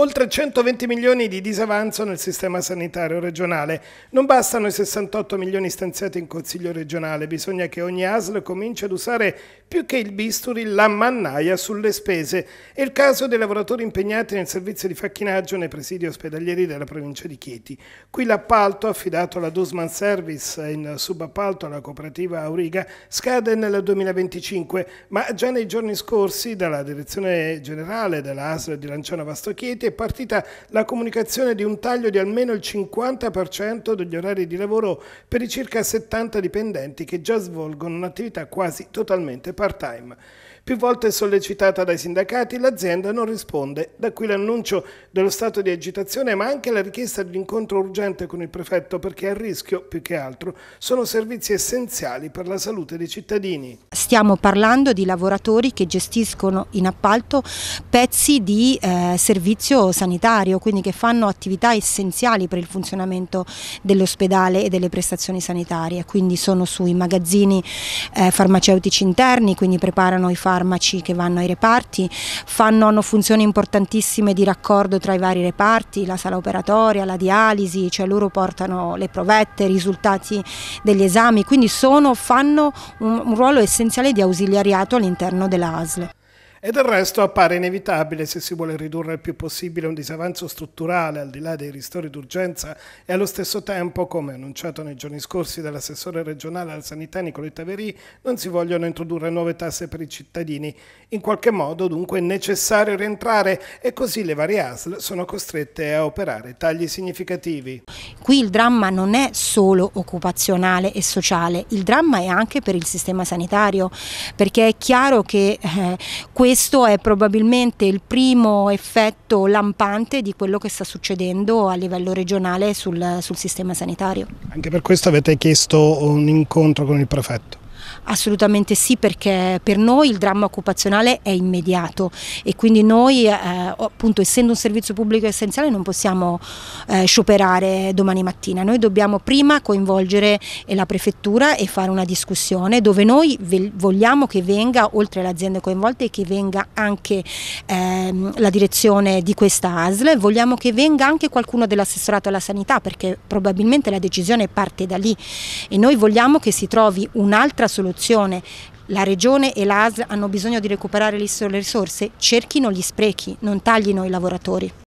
Oltre 120 milioni di disavanzo nel sistema sanitario regionale. Non bastano i 68 milioni stanziati in Consiglio regionale, bisogna che ogni ASL cominci ad usare più che il bisturi la mannaia sulle spese. È il caso dei lavoratori impegnati nel servizio di facchinaggio nei presidi ospedalieri della provincia di Chieti. Qui l'appalto, affidato alla Dusman Service in subappalto alla cooperativa Auriga, scade nel 2025, ma già nei giorni scorsi dalla direzione generale della ASL di Lanciano Vasto Chieti è partita la comunicazione di un taglio di almeno il 50% degli orari di lavoro per i circa 70 dipendenti che già svolgono un'attività quasi totalmente part-time. Più volte sollecitata dai sindacati, l'azienda non risponde. Da qui l'annuncio dello stato di agitazione, ma anche la richiesta di un incontro urgente con il prefetto perché a rischio, più che altro, sono servizi essenziali per la salute dei cittadini. Stiamo parlando di lavoratori che gestiscono in appalto pezzi di eh, servizio sanitario, quindi che fanno attività essenziali per il funzionamento dell'ospedale e delle prestazioni sanitarie, quindi sono sui magazzini eh, farmaceutici interni, quindi preparano i farmaci farmaci che vanno ai reparti, fanno, hanno funzioni importantissime di raccordo tra i vari reparti, la sala operatoria, la dialisi, cioè loro portano le provette, i risultati degli esami, quindi sono, fanno un, un ruolo essenziale di ausiliariato all'interno della e del resto appare inevitabile se si vuole ridurre il più possibile un disavanzo strutturale al di là dei ristori d'urgenza e allo stesso tempo, come annunciato nei giorni scorsi dall'assessore regionale alla sanità Nicoletta Verì, non si vogliono introdurre nuove tasse per i cittadini. In qualche modo dunque è necessario rientrare e così le varie ASL sono costrette a operare tagli significativi. Qui il dramma non è solo occupazionale e sociale, il dramma è anche per il sistema sanitario, perché è chiaro che eh, questo questo è probabilmente il primo effetto lampante di quello che sta succedendo a livello regionale sul, sul sistema sanitario. Anche per questo avete chiesto un incontro con il prefetto? Assolutamente sì perché per noi il dramma occupazionale è immediato e quindi noi eh, appunto essendo un servizio pubblico essenziale non possiamo eh, scioperare domani mattina, noi dobbiamo prima coinvolgere la prefettura e fare una discussione dove noi vogliamo che venga oltre alle aziende coinvolte che venga anche ehm, la direzione di questa ASL, vogliamo che venga anche qualcuno dell'assessorato alla sanità perché probabilmente la decisione parte da lì e noi vogliamo che si trovi un'altra un'altra soluzione. La regione e l'ASL hanno bisogno di recuperare le risorse, cerchino gli sprechi, non taglino i lavoratori.